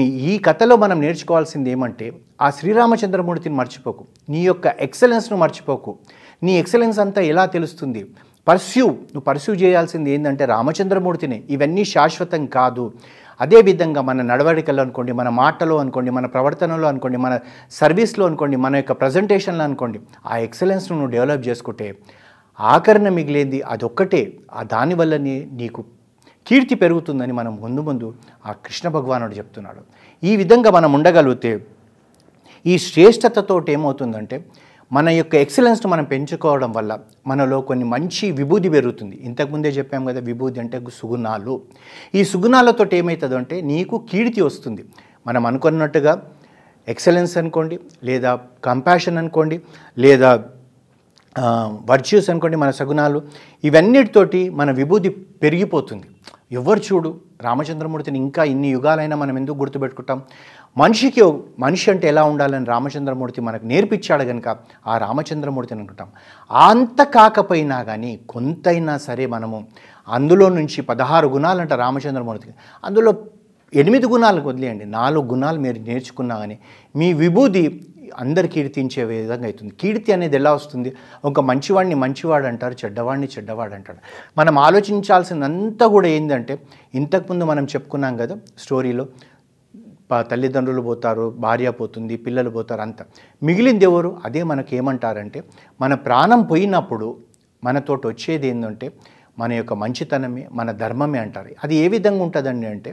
నేను ఈ కథలో మనం నేర్చుకోవాల్సింది ఏమంటే ఆ శ్రీరామచంద్రమూర్తిని మర్చిపోకు నీ యొక్క ఎక్సలెన్స్ను మర్చిపోకు నీ ఎక్సలెన్స్ అంతా ఎలా తెలుస్తుంది పర్స్యూ నువ్వు పర్స్యూ చేయాల్సింది ఏంటంటే రామచంద్రమూర్తిని ఇవన్నీ శాశ్వతం కాదు అదేవిధంగా మన నడవడికల్లో అనుకోండి మన మాటలో అనుకోండి మన ప్రవర్తనలో అనుకోండి మన సర్వీస్లో అనుకోండి మన యొక్క ప్రజెంటేషన్లో అనుకోండి ఆ ఎక్సలెన్స్ను నువ్వు డెవలప్ చేసుకుంటే ఆకరణ మిగిలేంది అదొక్కటే ఆ దానివల్లనే నీకు కీర్తి పెరుగుతుందని మనం ముందు ముందు ఆ కృష్ణ భగవానుడు చెప్తున్నాడు ఈ విధంగా మనం ఉండగలిగితే ఈ శ్రేష్టతతో ఏమవుతుందంటే మన యొక్క ఎక్సలెన్స్ను మనం పెంచుకోవడం వల్ల మనలో కొన్ని మంచి విభూది పెరుగుతుంది ఇంతకుముందే చెప్పాము కదా విభూది అంటే సుగుణాలు ఈ సుగుణాలతో ఏమవుతుందో అంటే నీకు కీర్తి వస్తుంది మనం అనుకున్నట్టుగా ఎక్సలెన్స్ అనుకోండి లేదా కంపాషన్ అనుకోండి లేదా వర్చ్యూస్ అనుకోండి మన సగుణాలు ఇవన్నిటితోటి మన విభూది పెరిగిపోతుంది ఎవరు చూడు రామచంద్రమూర్తిని ఇంకా ఇన్ని యుగాలైనా మనం ఎందుకు గుర్తుపెట్టుకుంటాం మనిషికి మనిషి అంటే ఎలా ఉండాలని రామచంద్రమూర్తి మనకు నేర్పించాడు కనుక ఆ రామచంద్రమూర్తిని అనుకుంటాం అంత కాకపోయినా కానీ కొంతైనా సరే మనము అందులో నుంచి పదహారు గుణాలంట రామచంద్రమూర్తికి అందులో ఎనిమిది గుణాలకు వదిలేయండి నాలుగు గుణాలు మీరు నేర్చుకున్నా కానీ మీ విభూది అందరు కీర్తించే విధంగా అవుతుంది కీర్తి అనేది ఎలా వస్తుంది ఒక మంచివాడిని మంచివాడు అంటారు చెడ్డవాడిని చెడ్డవాడు అంటాడు మనం ఆలోచించాల్సిందంతా కూడా ఏంటంటే ఇంతకుముందు మనం చెప్పుకున్నాం కదా స్టోరీలో తల్లిదండ్రులు పోతారు భార్య పోతుంది పిల్లలు పోతారు అంత మిగిలింది ఎవరు అదే మనకి ఏమంటారంటే మన ప్రాణం పోయినప్పుడు మనతోటి వచ్చేది ఏంటంటే మన యొక్క మంచితనమే మన ధర్మమే అంటారు అది ఏ విధంగా ఉంటుందండి అంటే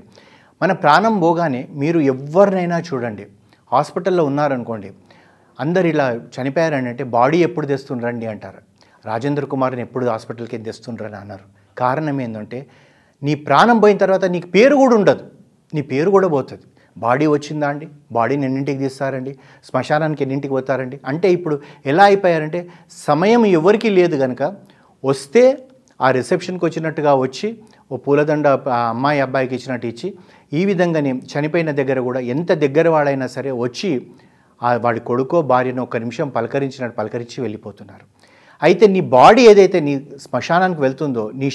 మన ప్రాణం పోగానే మీరు ఎవరినైనా చూడండి హాస్పిటల్లో ఉన్నారనుకోండి అందరు ఇలా చనిపోయారని అంటే బాడీ ఎప్పుడు తెస్తుండ్రండి అంటారు రాజేంద్ర కుమార్ని ఎప్పుడు హాస్పిటల్కి తెస్తుండ్రని అన్నారు కారణం ఏంటంటే నీ ప్రాణం పోయిన తర్వాత నీకు పేరు కూడా ఉండదు నీ పేరు కూడా పోతుంది బాడీ వచ్చిందా అండి బాడీని ఎన్నింటికి తీస్తారండి శ్మశానానికి ఎన్నింటికి పోతారండి అంటే ఇప్పుడు ఎలా అయిపోయారంటే సమయం ఎవరికీ లేదు కనుక వస్తే ఆ రిసెప్షన్కి వచ్చినట్టుగా వచ్చి ఓ పూలదండ అమ్మాయి అబ్బాయికి ఇచ్చినట్టు ఇచ్చి ఈ విధంగానే చనిపోయిన దగ్గర కూడా ఎంత దగ్గర వాడైనా సరే వచ్చి వాడి కొడుకో భార్యను ఒక నిమిషం పలకరించినట్టు పలకరించి వెళ్ళిపోతున్నారు అయితే నీ బాడీ ఏదైతే నీ శ్మశానానికి వెళ్తుందో నీ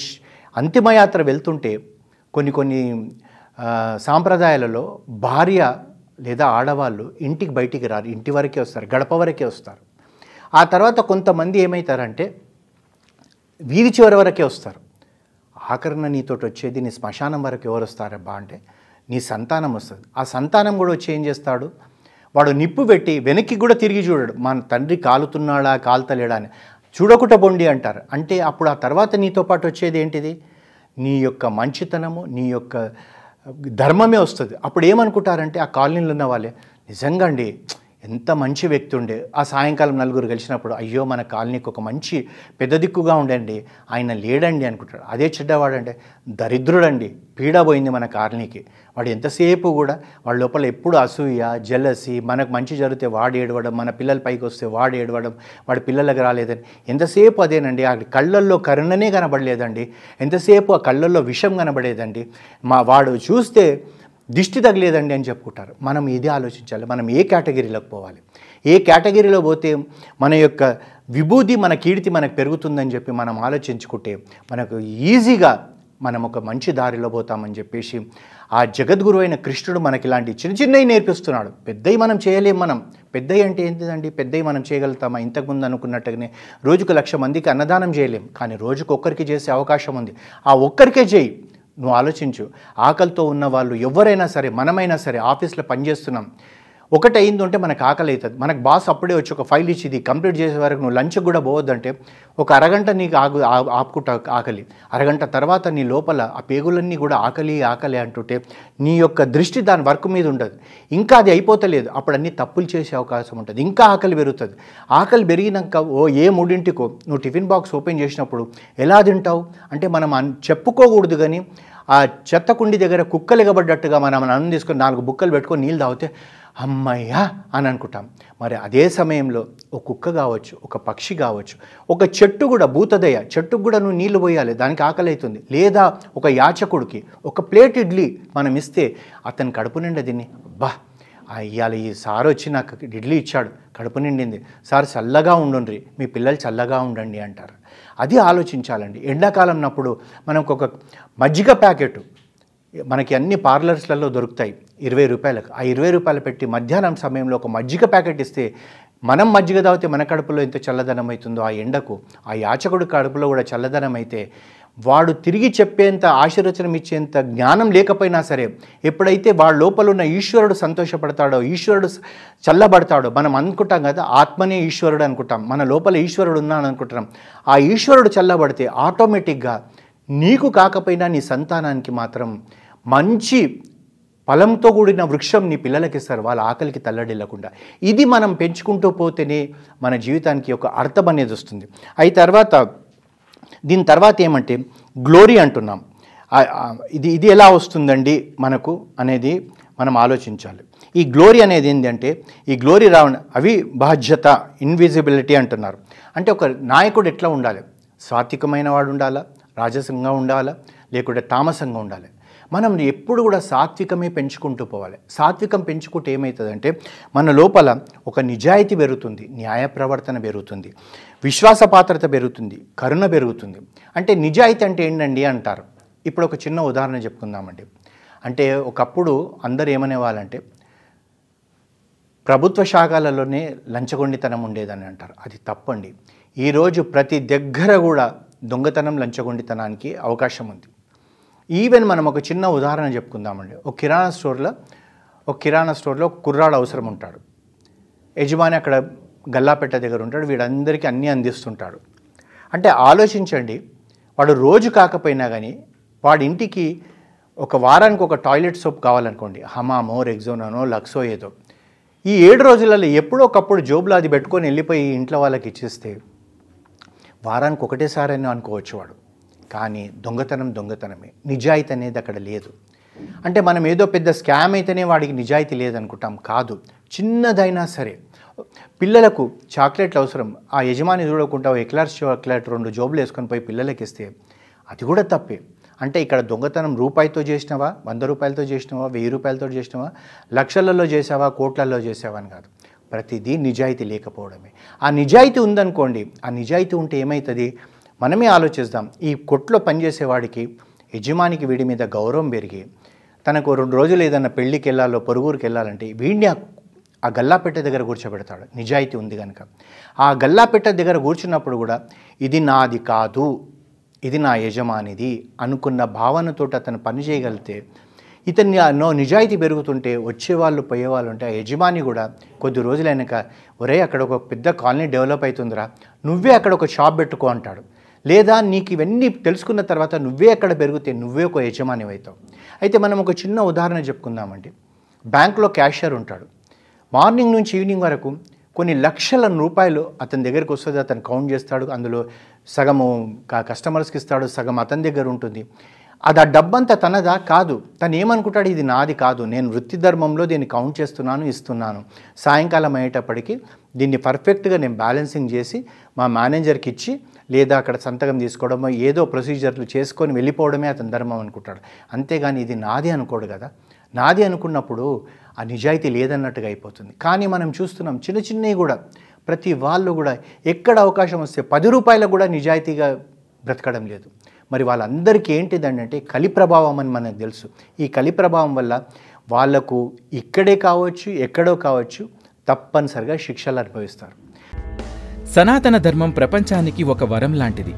అంతిమయాత్ర వెళ్తుంటే కొన్ని కొన్ని సాంప్రదాయాలలో భార్య లేదా ఆడవాళ్ళు ఇంటికి బయటికి రారు ఇంటి వరకే వస్తారు గడప వరకే వస్తారు ఆ తర్వాత కొంతమంది ఏమవుతారంటే వీధి చివరి వరకే వస్తారు ఆఖరణ నీతోటి వచ్చేది నీ శ్మశానం వరకు ఎవరు వస్తారబ్బా అంటే నీ సంతానం వస్తుంది ఆ సంతానం కూడా వచ్చి ఏం చేస్తాడు వాడు నిప్పు పెట్టి వెనక్కి కూడా తిరిగి చూడడు మన తండ్రి కాలుతున్నాడా కాలుతలేడా అని చూడకుట బొండి అంటారు అంటే అప్పుడు ఆ తర్వాత నీతో పాటు వచ్చేది ఏంటిది నీ యొక్క మంచితనము నీ యొక్క ధర్మమే వస్తుంది అప్పుడు ఏమనుకుంటారంటే ఆ కాలనీలో ఉన్న వాళ్ళే నిజంగా అండి ఎంత మంచి వ్యక్తి ఉండే ఆ సాయంకాలం నలుగురు కలిసినప్పుడు అయ్యో మన కాలనీకి ఒక మంచి పెద్ద దిక్కుగా ఉండండి ఆయన లేడండి అనుకుంటాడు అదే చెడ్డవాడంటే దరిద్రుడండి పీడ పోయింది మన కాలనీకి వాడు ఎంతసేపు కూడా వాడి లోపల ఎప్పుడు అసూయ జలసి మనకు మంచి జరిగితే వాడు ఏడవడం మన పిల్లల పైకి వస్తే వాడు ఏడవడం వాడి పిల్లలకు రాలేదని ఎంతసేపు అదేనండి ఆ కళ్ళల్లో కరుణనే కనబడలేదండి ఎంతసేపు ఆ కళ్ళల్లో విషం కనబడేదండి మా వాడు చూస్తే దిష్టి తగిలేదండి అని చెప్పుకుంటారు మనం ఇది ఆలోచించాలి మనం ఏ కేటగిరీలోకి పోవాలి ఏ కేటగిరీలో పోతే మన యొక్క విభూతి మన కీర్తి మనకు పెరుగుతుందని చెప్పి మనం ఆలోచించుకుంటే మనకు ఈజీగా మనం ఒక మంచి దారిలో పోతామని చెప్పేసి ఆ జగద్గురు అయిన కృష్ణుడు మనకి ఇలాంటి చిన్న చిన్నవి నేర్పిస్తున్నాడు పెద్దవి మనం చేయలేం మనం పెద్దవి అంటే ఏంటిదండి పెద్దవి మనం చేయగలుగుతామా ఇంతకుముందు అనుకున్నట్టుగానే రోజుకు లక్ష మందికి అన్నదానం చేయలేం కానీ రోజుకు ఒక్కరికి చేసే అవకాశం ఉంది ఆ ఒక్కరికే చేయి నువ్వు ఆలోచించు ఆకలితో ఉన్న వాళ్ళు ఎవరైనా సరే మనమైనా సరే ఆఫీస్లో పనిచేస్తున్నాం ఒకటి అయింది ఉంటే మనకు ఆకలి అవుతుంది మనకు బాస్ అప్పుడే వచ్చి ఒక ఫైల్ ఇచ్చి ఇది కంప్లీట్ చేసే వరకు నువ్వు లంచ్కి కూడా పోవద్దంటే ఒక అరగంట నీకు ఆగు ఆపుకుంటా ఆకలి అరగంట తర్వాత నీ లోపల ఆ పేగులన్నీ కూడా ఆకలి ఆకలి అంటుంటే నీ యొక్క దృష్టి దాని వర్క్ మీద ఉండదు ఇంకా అది అయిపోతలేదు అప్పుడు అన్ని తప్పులు చేసే అవకాశం ఉంటుంది ఇంకా ఆకలి పెరుగుతుంది ఆకలి పెరిగినాక ఓ ఏ మూడింటికో నువ్వు టిఫిన్ బాక్స్ ఓపెన్ చేసినప్పుడు ఎలా తింటావు అంటే మనం చెప్పుకోకూడదు కానీ ఆ చెత్త దగ్గర కుక్కలు ఇగబడ్డట్టుగా మనం అన్నం తీసుకొని నాలుగు బుక్కలు పెట్టుకొని నీళ్ళు తాగితే అమ్మయ్యా అని అనుకుంటాం మరి అదే సమయంలో ఒక కుక్క కావచ్చు ఒక పక్షి కావచ్చు ఒక చెట్టు కూడా భూతదయ చెట్టుకు కూడా నువ్వు నీళ్లు పోయాలి దానికి ఆకలి అవుతుంది లేదా ఒక యాచకుడికి ఒక ప్లేట్ ఇడ్లీ మనం ఇస్తే అతని కడుపు నిండా దీన్ని అబ్బా ఇవాళ ఈ సార్ వచ్చి నాకు ఇడ్లీ ఇచ్చాడు కడుపు నిండింది సార్ చల్లగా ఉండండి మీ పిల్లలు చల్లగా ఉండండి అంటారు అది ఆలోచించాలండి ఎండాకాలం ఉన్నప్పుడు మనకు ఒక మజ్జిగ ప్యాకెట్ మనకి అన్ని పార్లర్స్లలో దొరుకుతాయి ఇరవై రూపాయలకు ఆ ఇరవై రూపాయలు పెట్టి మధ్యాహ్నం సమయంలో ఒక మజ్జిగ ప్యాకెట్ ఇస్తే మనం మజ్జిగ తాగితే మన కడుపులో ఎంత చల్లదనం అవుతుందో ఆ ఎండకు ఆ యాచకుడు కడుపులో కూడా చల్లదనం అయితే వాడు తిరిగి చెప్పేంత ఆశీర్వచనం ఇచ్చేంత జ్ఞానం లేకపోయినా సరే ఎప్పుడైతే వాడి లోపల ఉన్న ఈశ్వరుడు సంతోషపడతాడో ఈశ్వరుడు చల్లబడతాడో మనం అనుకుంటాం కదా ఆత్మనే ఈశ్వరుడు అనుకుంటాం మన లోపల ఈశ్వరుడు ఉన్నాను అనుకుంటున్నాం ఆ ఈశ్వరుడు చల్లబడితే ఆటోమేటిక్గా నీకు కాకపోయినా నీ సంతానానికి మాత్రం మంచి ఫలంతో కూడిన వృక్షం నీ పిల్లలకి ఇస్తారు వాళ్ళ ఆకలికి తల్లడిల్లకుండా ఇది మనం పెంచుకుంటూ పోతేనే మన జీవితానికి ఒక అర్థం అనేది వస్తుంది అయి తర్వాత దీని తర్వాత ఏమంటే గ్లోరీ అంటున్నాం ఇది ఇది ఎలా వస్తుందండి మనకు అనేది మనం ఆలోచించాలి ఈ గ్లోరీ అనేది ఏంటంటే ఈ గ్లోరీ రావడం అవి బాధ్యత ఇన్విజిబిలిటీ అంటున్నారు అంటే ఒక నాయకుడు ఎట్లా ఉండాలి సాత్వికమైన వాడు ఉండాలా రాజసంగా ఉండాలా లేకుంటే తామసంగా ఉండాలి మనం ఎప్పుడు కూడా సాత్వికమే పెంచుకుంటూ పోవాలి సాత్వికం పెంచుకుంటే ఏమవుతుందంటే మన లోపల ఒక నిజాయితీ పెరుగుతుంది న్యాయ ప్రవర్తన పెరుగుతుంది విశ్వాస పాత్రత పెరుగుతుంది కరుణ పెరుగుతుంది అంటే నిజాయితీ అంటే ఏంటండి అంటారు ఇప్పుడు ఒక చిన్న ఉదాహరణ చెప్పుకుందామండి అంటే ఒకప్పుడు అందరు ఏమనేవాళ్ళంటే ప్రభుత్వ శాఖలలోనే లంచగొండితనం ఉండేదని అంటారు అది తప్పండి ఈరోజు ప్రతి దగ్గర కూడా దొంగతనం లంచగొండితనానికి అవకాశం ఉంది ఈవెన్ మనం ఒక చిన్న ఉదాహరణ చెప్పుకుందామండి ఒక కిరాణా స్టోర్లో ఒక కిరాణా స్టోర్లో కుర్రాడు అవసరం ఉంటాడు యజమాని అక్కడ గల్లాపెట్ట దగ్గర ఉంటాడు వీడందరికీ అన్నీ అందిస్తుంటాడు అంటే ఆలోచించండి వాడు రోజు కాకపోయినా కానీ వాడి ఇంటికి ఒక వారానికి ఒక టాయిలెట్ సోప్ కావాలనుకోండి హమామో రెగ్జోనానో లక్సో ఏదో ఈ ఏడు రోజులలో ఎప్పుడో ఒకప్పుడు జోబులో అది పెట్టుకొని వెళ్ళిపోయి ఇంట్లో వాళ్ళకి ఇచ్చేస్తే వారానికి అని అనుకోవచ్చు వాడు కానీ దొంగతనం దొంగతనమే నిజాయితీ అనేది అక్కడ లేదు అంటే మనం ఏదో పెద్ద స్కామ్ అయితేనే వాడికి నిజాయితీ లేదనుకుంటాం కాదు చిన్నదైనా సరే పిల్లలకు చాక్లెట్లు అవసరం ఆ యజమాని చూడకుండా ఎక్లర్ చాక్లెట్ రెండు జోబులు వేసుకొని పోయి పిల్లలకి ఇస్తే అది కూడా తప్పే అంటే ఇక్కడ దొంగతనం రూపాయితో చేసినవా వంద రూపాయలతో చేసినవా వెయ్యి రూపాయలతో చేసినవా లక్షలలో చేసావా కోట్లలో చేసావా అని కాదు ప్రతిదీ నిజాయితీ లేకపోవడమే ఆ నిజాయితీ ఉందనుకోండి ఆ నిజాయితీ ఉంటే ఏమవుతుంది మనమే ఆలోచిస్తాం ఈ కొట్లో పనిచేసేవాడికి యజమానికి వీడి మీద గౌరవం పెరిగి తనకు రెండు రోజులు ఏదైనా పెళ్లికి వెళ్ళాలో పొరుగురికి వెళ్ళాలంటే వీడిని ఆ గల్లాపెట్ట దగ్గర కూర్చోబెడతాడు నిజాయితీ ఉంది కనుక ఆ గల్లాపెట్ట దగ్గర కూర్చున్నప్పుడు కూడా ఇది నాది కాదు ఇది నా యజమానిది అనుకున్న భావనతో అతను పని చేయగలిగితే నో నిజాయితీ పెరుగుతుంటే వచ్చేవాళ్ళు పోయేవాళ్ళు ఉంటే ఆ యజమాని కూడా కొద్ది రోజులైనాక ఒరే అక్కడ ఒక పెద్ద కాలనీ డెవలప్ అవుతుందిరా నువ్వే అక్కడ ఒక షాప్ పెట్టుకో అంటాడు లేదా నీకు ఇవన్నీ తెలుసుకున్న తర్వాత నువ్వే ఎక్కడ పెరిగితే నువ్వే ఒక యజమాని అవుతావు అయితే మనం ఒక చిన్న ఉదాహరణ చెప్పుకుందామండి బ్యాంక్లో క్యాషియర్ ఉంటాడు మార్నింగ్ నుంచి ఈవినింగ్ వరకు కొన్ని లక్షల రూపాయలు అతని దగ్గరికి వస్తుంది అతను కౌంట్ చేస్తాడు అందులో సగము కస్టమర్స్కి ఇస్తాడు సగం అతని దగ్గర ఉంటుంది అది ఆ డబ్బంతా తనదా కాదు తను ఏమనుకుంటాడు ఇది నాది కాదు నేను వృత్తి ధర్మంలో దీన్ని కౌంట్ చేస్తున్నాను ఇస్తున్నాను సాయంకాలం అయ్యేటప్పటికి దీన్ని పర్ఫెక్ట్గా నేను బ్యాలెన్సింగ్ చేసి మా మేనేజర్కి ఇచ్చి లేదా అక్కడ సంతకం తీసుకోవడమో ఏదో ప్రొసీజర్లు చేసుకొని వెళ్ళిపోవడమే అతని ధర్మం అనుకుంటాడు అంతేగాని ఇది నాది అనుకోడు కదా నాది అనుకున్నప్పుడు ఆ నిజాయితీ లేదన్నట్టుగా అయిపోతుంది కానీ మనం చూస్తున్నాం చిన్న చిన్నవి కూడా ప్రతి వాళ్ళు కూడా ఎక్కడ అవకాశం వస్తే పది రూపాయలకు కూడా నిజాయితీగా బ్రతకడం లేదు మరి వాళ్ళందరికీ ఏంటిదంటే కలి ప్రభావం అని మనకు తెలుసు ఈ కలి ప్రభావం వల్ల వాళ్లకు ఇక్కడే కావచ్చు ఎక్కడో కావచ్చు తప్పనిసరిగా శిక్షలు అనుభవిస్తారు సనాతన ధర్మం ప్రపంచానికి ఒక వరం లాంటిది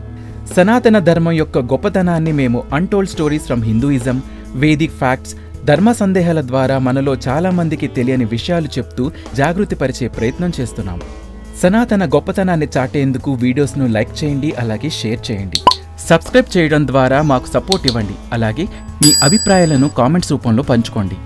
సనాతన ధర్మం యొక్క గొప్పతనాన్ని మేము untold stories from Hinduism Vedic facts ధర్మ సందేహాల ద్వారా మనలో చాలామందికి తెలియని విషయాలు చెప్తూ జాగృతి పరిచే ప్రయత్నం చేస్తున్నాం సనాతన గొప్పతనాన్ని చాటేందుకు వీడియోస్ను లైక్ చేయండి అలాగే షేర్ చేయండి సబ్స్క్రైబ్ చేయడం ద్వారా మాకు సపోర్ట్ ఇవ్వండి అలాగే మీ అభిప్రాయాలను కామెంట్స్ రూపంలో పంచుకోండి